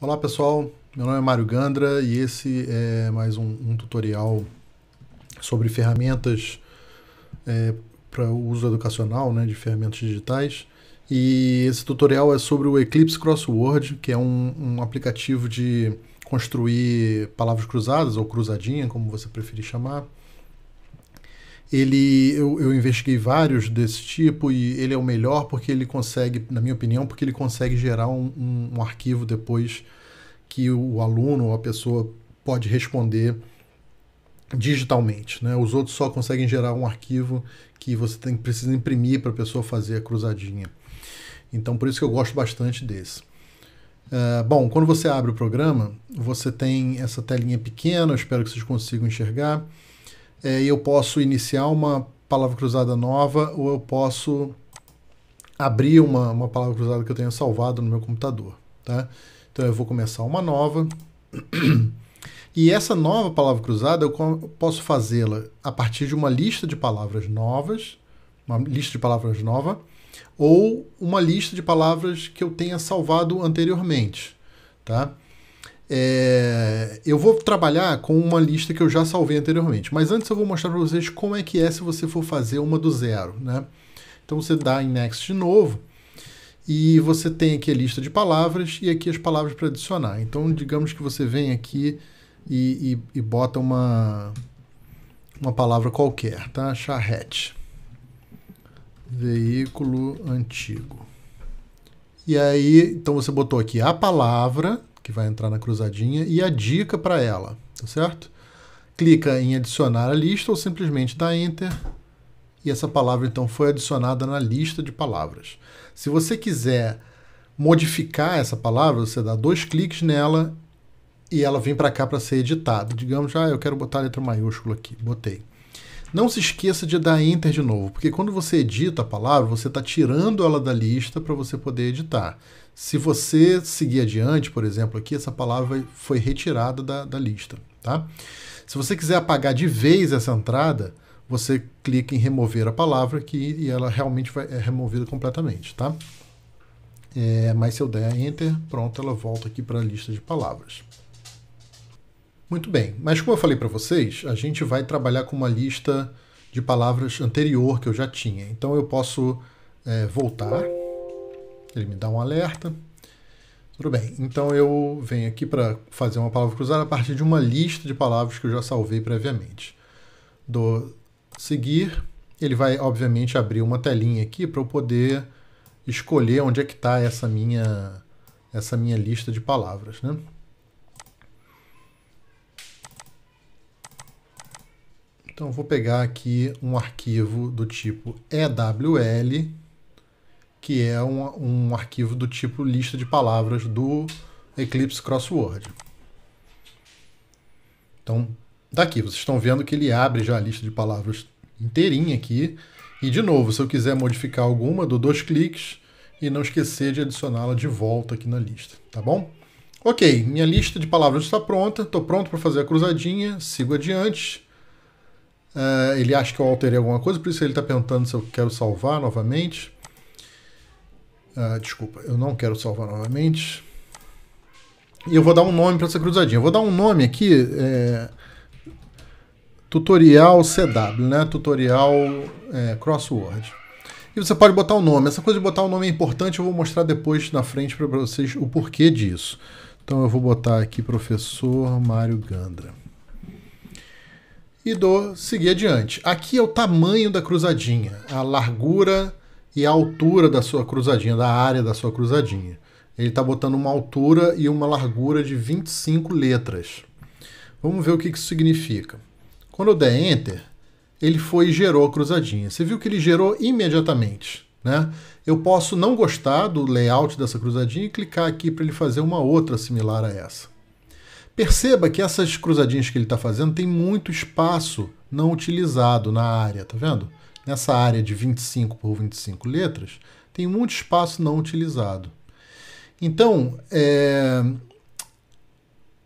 Olá pessoal, meu nome é Mário Gandra e esse é mais um, um tutorial sobre ferramentas é, para uso educacional né, de ferramentas digitais. E esse tutorial é sobre o Eclipse Crossword, que é um, um aplicativo de construir palavras cruzadas ou cruzadinha, como você preferir chamar ele eu, eu investiguei vários desse tipo e ele é o melhor porque ele consegue, na minha opinião, porque ele consegue gerar um, um, um arquivo depois que o aluno ou a pessoa pode responder digitalmente, né? Os outros só conseguem gerar um arquivo que você tem precisa imprimir para a pessoa fazer a cruzadinha. Então, por isso que eu gosto bastante desse. Uh, bom, quando você abre o programa, você tem essa telinha pequena, espero que vocês consigam enxergar é, eu posso iniciar uma palavra cruzada nova ou eu posso abrir uma, uma palavra cruzada que eu tenha salvado no meu computador. Tá? Então eu vou começar uma nova. E essa nova palavra cruzada eu posso fazê-la a partir de uma lista de palavras novas, uma lista de palavras nova, ou uma lista de palavras que eu tenha salvado anteriormente. Tá? É, eu vou trabalhar com uma lista que eu já salvei anteriormente, mas antes eu vou mostrar para vocês como é que é se você for fazer uma do zero, né? Então você dá em Next de novo e você tem aqui a lista de palavras e aqui as palavras para adicionar. Então digamos que você vem aqui e, e, e bota uma uma palavra qualquer, tá? Charrete, veículo antigo. E aí, então você botou aqui a palavra que vai entrar na cruzadinha, e a dica para ela, tá certo? Clica em adicionar a lista ou simplesmente dá Enter e essa palavra então foi adicionada na lista de palavras. Se você quiser modificar essa palavra, você dá dois cliques nela e ela vem para cá para ser editada. Digamos, ah, eu quero botar a letra maiúscula aqui, botei. Não se esqueça de dar Enter de novo, porque quando você edita a palavra, você está tirando ela da lista para você poder editar. Se você seguir adiante, por exemplo, aqui, essa palavra foi retirada da, da lista. Tá? Se você quiser apagar de vez essa entrada, você clica em remover a palavra aqui e ela realmente vai, é removida completamente. Tá? É, mas se eu der Enter, pronto, ela volta aqui para a lista de palavras. Muito bem, mas como eu falei para vocês, a gente vai trabalhar com uma lista de palavras anterior que eu já tinha. Então eu posso é, voltar ele me dá um alerta. Tudo bem, então eu venho aqui para fazer uma palavra cruzada a partir de uma lista de palavras que eu já salvei previamente. Do seguir, ele vai obviamente abrir uma telinha aqui para eu poder escolher onde é que está essa minha, essa minha lista de palavras. Né? Então, vou pegar aqui um arquivo do tipo EWL que é um, um arquivo do tipo lista de palavras do Eclipse Crossword. Então, daqui, tá vocês estão vendo que ele abre já a lista de palavras inteirinha aqui. E, de novo, se eu quiser modificar alguma, dou dois cliques e não esquecer de adicioná-la de volta aqui na lista, tá bom? Ok, minha lista de palavras está pronta, estou pronto para fazer a cruzadinha, sigo adiante. Uh, ele acha que eu alterei alguma coisa, por isso ele está perguntando se eu quero salvar novamente. Ah, desculpa, eu não quero salvar novamente. E eu vou dar um nome para essa cruzadinha. Eu vou dar um nome aqui. É, tutorial CW, né? Tutorial é, Crossword. E você pode botar o um nome. Essa coisa de botar o um nome é importante, eu vou mostrar depois na frente para vocês o porquê disso. Então eu vou botar aqui professor Mário Gandra. E dou seguir adiante. Aqui é o tamanho da cruzadinha, a largura e a altura da sua cruzadinha, da área da sua cruzadinha. Ele está botando uma altura e uma largura de 25 letras. Vamos ver o que isso significa. Quando eu der Enter, ele foi e gerou a cruzadinha. Você viu que ele gerou imediatamente. Né? Eu posso não gostar do layout dessa cruzadinha e clicar aqui para ele fazer uma outra similar a essa. Perceba que essas cruzadinhas que ele está fazendo tem muito espaço não utilizado na área, tá vendo? Nessa área de 25 por 25 letras, tem muito espaço não utilizado. Então, é...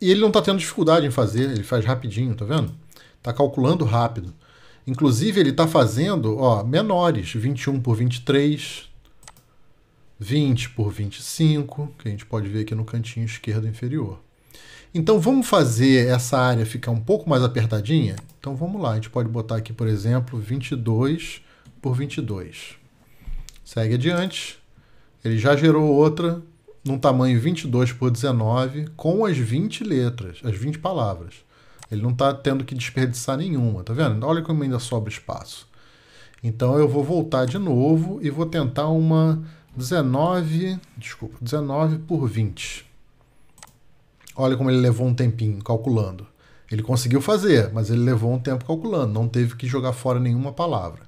e ele não está tendo dificuldade em fazer, ele faz rapidinho, tá vendo? Está calculando rápido. Inclusive, ele está fazendo ó, menores, 21 por 23, 20 por 25, que a gente pode ver aqui no cantinho esquerdo inferior. Então vamos fazer essa área ficar um pouco mais apertadinha? Então vamos lá, a gente pode botar aqui, por exemplo, 22 por 22. Segue adiante. Ele já gerou outra num tamanho 22 por 19 com as 20 letras, as 20 palavras. Ele não está tendo que desperdiçar nenhuma, tá vendo? Olha como ainda sobra espaço. Então eu vou voltar de novo e vou tentar uma 19, desculpa, 19 por 20. Olha como ele levou um tempinho calculando. Ele conseguiu fazer, mas ele levou um tempo calculando, não teve que jogar fora nenhuma palavra.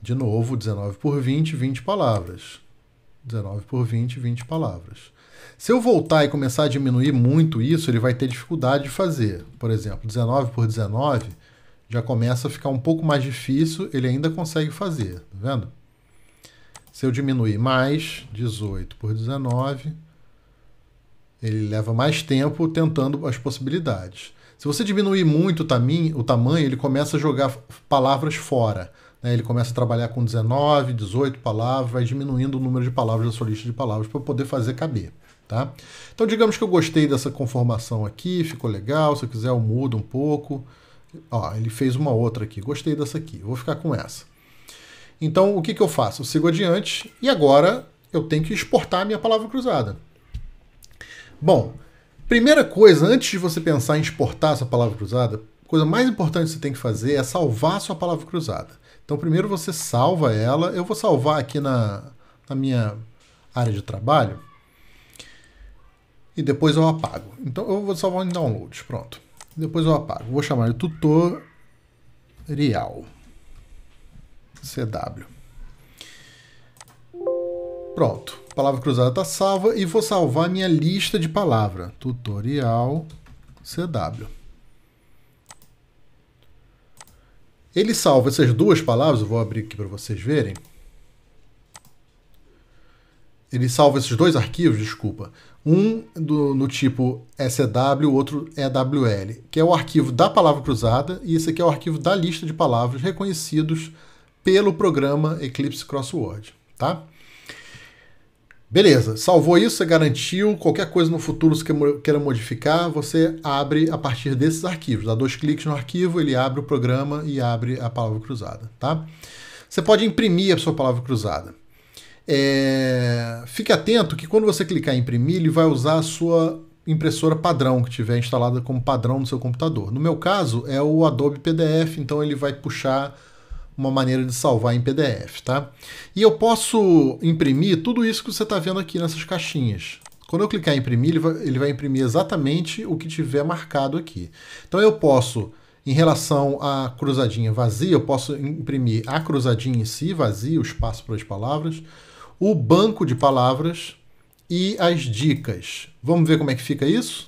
De novo, 19 por 20, 20 palavras. 19 por 20, 20 palavras. Se eu voltar e começar a diminuir muito isso, ele vai ter dificuldade de fazer. Por exemplo, 19 por 19 já começa a ficar um pouco mais difícil, ele ainda consegue fazer, tá vendo? Se eu diminuir mais, 18 por 19, ele leva mais tempo tentando as possibilidades. Se você diminuir muito o, tamanho, o tamanho ele começa a jogar palavras fora. Né? Ele começa a trabalhar com 19, 18 palavras, vai diminuindo o número de palavras da sua lista de palavras para poder fazer caber. Tá? Então, digamos que eu gostei dessa conformação aqui, ficou legal. Se eu quiser, eu mudo um pouco. Ó, ele fez uma outra aqui, gostei dessa aqui, vou ficar com essa. Então, o que, que eu faço? Eu sigo adiante e agora eu tenho que exportar a minha palavra cruzada. Bom, primeira coisa, antes de você pensar em exportar essa palavra cruzada, a coisa mais importante que você tem que fazer é salvar a sua palavra cruzada. Então, primeiro você salva ela. Eu vou salvar aqui na, na minha área de trabalho. E depois eu apago. Então, eu vou salvar em downloads. Pronto. Depois eu apago. Vou chamar de tutorial. CW. Pronto. Palavra cruzada está salva e vou salvar minha lista de palavras. Tutorial CW. Ele salva essas duas palavras, eu vou abrir aqui para vocês verem. Ele salva esses dois arquivos, desculpa. Um do, no tipo o outro EWL, que é o arquivo da palavra cruzada, e esse aqui é o arquivo da lista de palavras reconhecidos pelo programa Eclipse Crossword, tá? Beleza, salvou isso, você garantiu. Qualquer coisa no futuro que você queira modificar, você abre a partir desses arquivos. Dá dois cliques no arquivo, ele abre o programa e abre a palavra cruzada, tá? Você pode imprimir a sua palavra cruzada. É... Fique atento que quando você clicar em imprimir, ele vai usar a sua impressora padrão que tiver instalada como padrão no seu computador. No meu caso, é o Adobe PDF, então ele vai puxar uma maneira de salvar em PDF, tá? E eu posso imprimir tudo isso que você está vendo aqui nessas caixinhas. Quando eu clicar em imprimir, ele vai, ele vai imprimir exatamente o que tiver marcado aqui. Então eu posso, em relação à cruzadinha vazia, eu posso imprimir a cruzadinha em si, vazia, o espaço para as palavras, o banco de palavras e as dicas. Vamos ver como é que fica isso?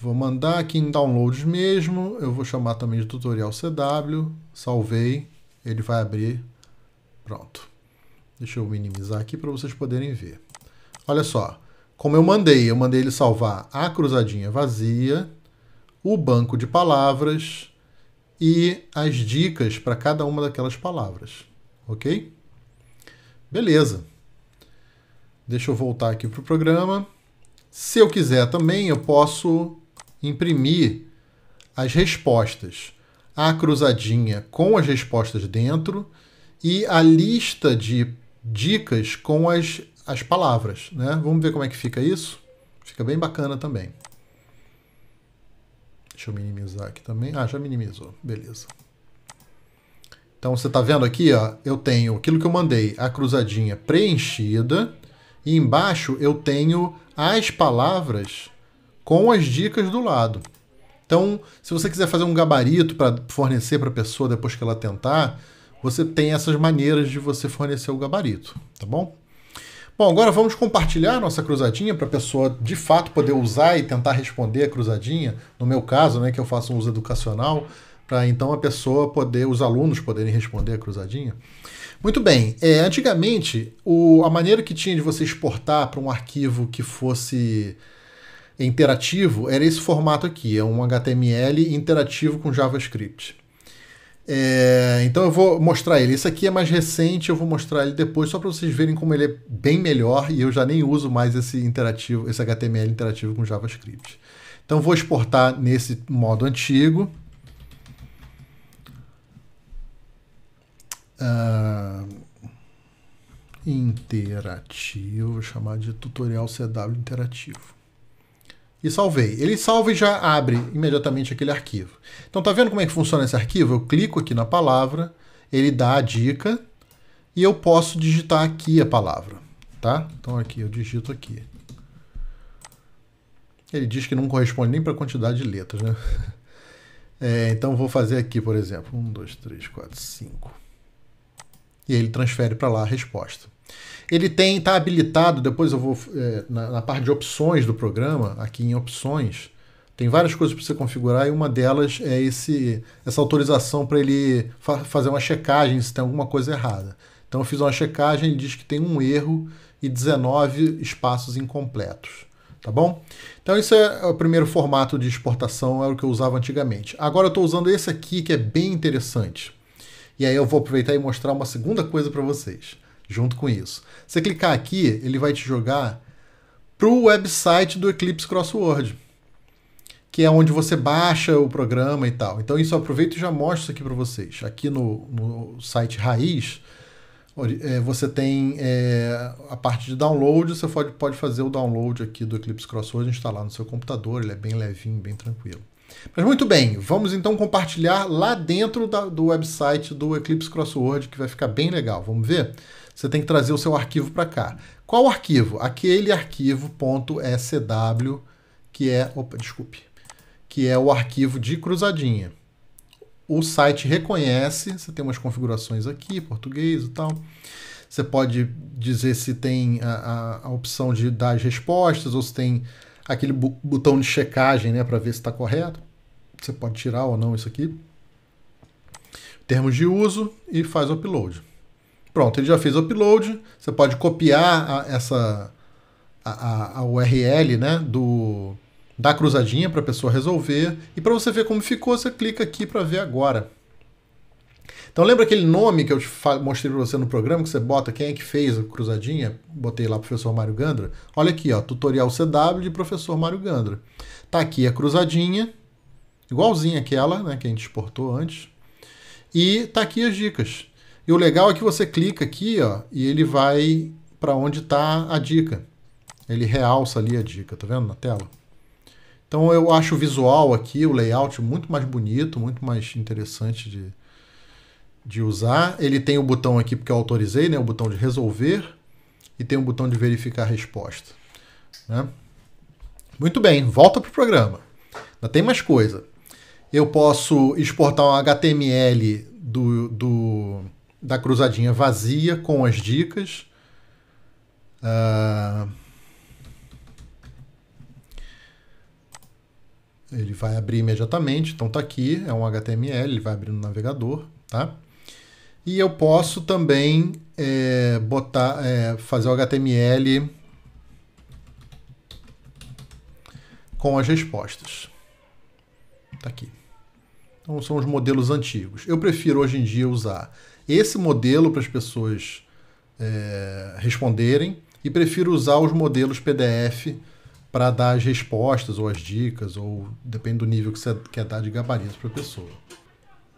Vou mandar aqui em downloads mesmo, eu vou chamar também de tutorial CW, Salvei, ele vai abrir. Pronto. Deixa eu minimizar aqui para vocês poderem ver. Olha só, como eu mandei, eu mandei ele salvar a cruzadinha vazia, o banco de palavras e as dicas para cada uma daquelas palavras, ok? Beleza. Deixa eu voltar aqui para o programa. Se eu quiser também, eu posso imprimir as respostas a cruzadinha com as respostas dentro e a lista de dicas com as, as palavras. Né? Vamos ver como é que fica isso? Fica bem bacana também. Deixa eu minimizar aqui também. Ah, já minimizou. Beleza. Então você está vendo aqui, ó, eu tenho aquilo que eu mandei, a cruzadinha preenchida, e embaixo eu tenho as palavras com as dicas do lado. Então, se você quiser fazer um gabarito para fornecer para a pessoa depois que ela tentar, você tem essas maneiras de você fornecer o gabarito, tá bom? Bom, agora vamos compartilhar nossa cruzadinha para a pessoa de fato poder usar e tentar responder a cruzadinha. No meu caso, né, que eu faço um uso educacional, para então a pessoa poder, os alunos poderem responder a cruzadinha. Muito bem, é, antigamente o, a maneira que tinha de você exportar para um arquivo que fosse é interativo era esse formato aqui, é um HTML interativo com JavaScript. É, então eu vou mostrar ele. Esse aqui é mais recente, eu vou mostrar ele depois só para vocês verem como ele é bem melhor e eu já nem uso mais esse interativo, esse HTML interativo com JavaScript. Então vou exportar nesse modo antigo. Uh, interativo, vou chamar de tutorial CW interativo e salvei. Ele salva e já abre imediatamente aquele arquivo. Então tá vendo como é que funciona esse arquivo? Eu clico aqui na palavra, ele dá a dica e eu posso digitar aqui a palavra, tá? Então aqui eu digito aqui. Ele diz que não corresponde nem para a quantidade de letras, né? É, então vou fazer aqui, por exemplo, um, dois, três, quatro, cinco e ele transfere para lá a resposta. Ele tem, está habilitado, depois eu vou é, na, na, parte de opções do programa, aqui em opções, tem várias coisas para você configurar e uma delas é esse essa autorização para ele fa fazer uma checagem se tem alguma coisa errada. Então eu fiz uma checagem, ele diz que tem um erro e 19 espaços incompletos, tá bom? Então esse é o primeiro formato de exportação, é o que eu usava antigamente. Agora eu estou usando esse aqui que é bem interessante. E aí eu vou aproveitar e mostrar uma segunda coisa para vocês, junto com isso. Você clicar aqui, ele vai te jogar para o website do Eclipse Crossword, que é onde você baixa o programa e tal. Então isso eu aproveito e já mostro isso aqui para vocês. Aqui no, no site raiz, é, você tem é, a parte de download, você pode, pode fazer o download aqui do Eclipse Crossword, instalar no seu computador, ele é bem levinho, bem tranquilo. Mas muito bem, vamos então compartilhar lá dentro da, do website do Eclipse Crossword, que vai ficar bem legal. Vamos ver? Você tem que trazer o seu arquivo para cá. Qual arquivo? Aquele arquivo que é, opa, desculpe, que é o arquivo de cruzadinha. O site reconhece, você tem umas configurações aqui, português e tal. Você pode dizer se tem a, a, a opção de dar as respostas ou se tem aquele botão de checagem né, para ver se está correto você pode tirar ou não isso aqui. Termos de uso e faz o upload. Pronto, ele já fez o upload. Você pode copiar a, essa a, a URL né, do, da cruzadinha para a pessoa resolver. E para você ver como ficou, você clica aqui para ver agora. Então lembra aquele nome que eu mostrei para você no programa, que você bota quem é que fez a cruzadinha? Botei lá professor Mário Gandra. Olha aqui, ó, tutorial CW de professor Mário Gandra. Tá aqui a cruzadinha igualzinha aquela né, que a gente exportou antes. E tá aqui as dicas. E o legal é que você clica aqui ó, e ele vai para onde está a dica. Ele realça ali a dica, tá vendo na tela? Então eu acho o visual aqui, o layout, muito mais bonito, muito mais interessante de, de usar. Ele tem o botão aqui porque eu autorizei, né? o botão de resolver e tem o botão de verificar a resposta. Né? Muito bem, volta para o programa. Ainda tem mais coisa eu posso exportar um HTML do, do da cruzadinha vazia com as dicas. Uh, ele vai abrir imediatamente, então tá aqui, é um HTML, ele vai abrir no navegador, tá? E eu posso também é, botar, é, fazer o HTML com as respostas. Tá aqui. Então são os modelos antigos. Eu prefiro hoje em dia usar esse modelo para as pessoas é, responderem e prefiro usar os modelos PDF para dar as respostas ou as dicas, ou depende do nível que você quer dar de gabarito para a pessoa.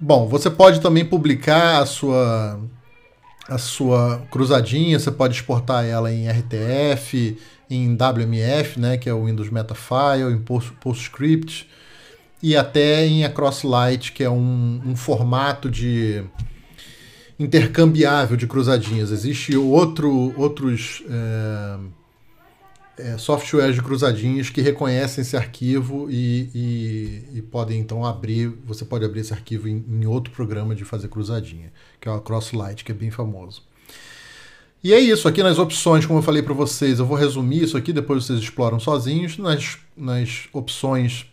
Bom, você pode também publicar a sua, a sua cruzadinha, você pode exportar ela em RTF, em WMF, né, que é o Windows Meta File, em Post, PostScript e até em Acrosslight, que é um, um formato de intercambiável de cruzadinhas. Existe outro, outros é, é, softwares de cruzadinhas que reconhecem esse arquivo e, e, e, podem então abrir. Você pode abrir esse arquivo em, em, outro programa de fazer cruzadinha, que é o Light que é bem famoso. E é isso, aqui nas opções, como eu falei para vocês, eu vou resumir isso aqui, depois vocês exploram sozinhos. Nas, nas opções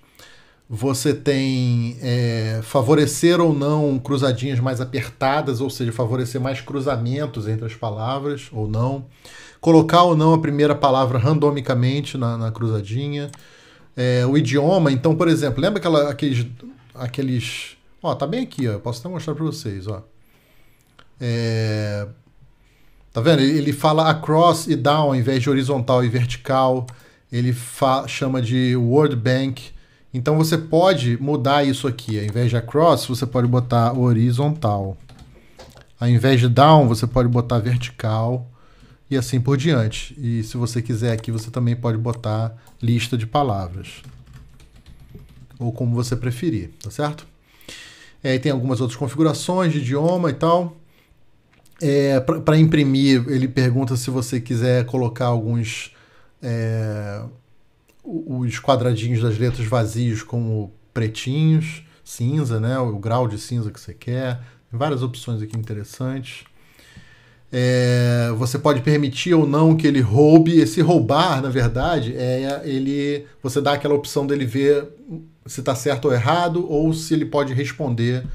você tem é, favorecer ou não cruzadinhas mais apertadas, ou seja, favorecer mais cruzamentos entre as palavras ou não, colocar ou não a primeira palavra randomicamente na, na cruzadinha, é, o idioma. Então, por exemplo, lembra aquela, aqueles, aqueles, ó, tá bem aqui, ó, eu posso até mostrar para vocês, ó. É, tá vendo? Ele fala across e down ao invés de horizontal e vertical. Ele chama de World Bank então você pode mudar isso aqui. Ao invés de across, você pode botar horizontal. Ao invés de down, você pode botar vertical e assim por diante. E se você quiser aqui, você também pode botar lista de palavras. Ou como você preferir, tá certo? É, tem algumas outras configurações de idioma e tal. É, Para imprimir, ele pergunta se você quiser colocar alguns... É, os quadradinhos das letras vazios como pretinhos, cinza, né? O grau de cinza que você quer. Tem várias opções aqui interessantes. É, você pode permitir ou não que ele roube. Esse roubar, na verdade, é, é ele. Você dá aquela opção dele ver se está certo ou errado, ou se ele pode responder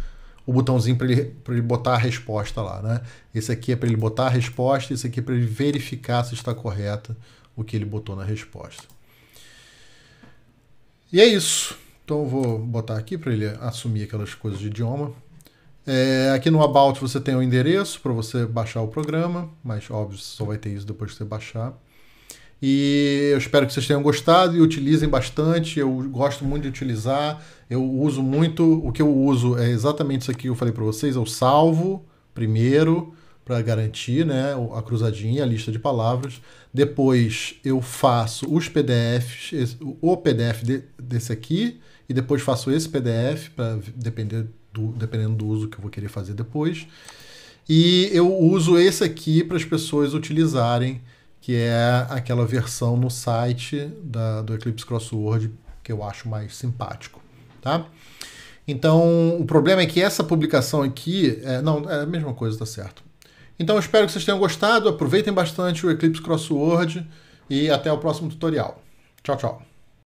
o botãozinho para ele, ele botar a resposta lá, né? Esse aqui é para ele botar a resposta, esse aqui é para ele verificar se está correta o que ele botou na resposta. E é isso. Então eu vou botar aqui para ele assumir aquelas coisas de idioma. É, aqui no About você tem o endereço para você baixar o programa, mas óbvio, você só vai ter isso depois que você baixar. E eu espero que vocês tenham gostado e utilizem bastante. Eu gosto muito de utilizar. Eu uso muito. O que eu uso é exatamente isso aqui que eu falei para vocês. Eu salvo primeiro para garantir né, a cruzadinha, a lista de palavras. Depois eu faço os PDFs, o PDF de, desse aqui, e depois faço esse PDF, para depender do, dependendo do uso que eu vou querer fazer depois. E eu uso esse aqui para as pessoas utilizarem, que é aquela versão no site da, do Eclipse Crossword que eu acho mais simpático, tá? Então, o problema é que essa publicação aqui, é, não, é a mesma coisa, tá certo. Então eu espero que vocês tenham gostado, aproveitem bastante o Eclipse Crossword e até o próximo tutorial. Tchau, tchau.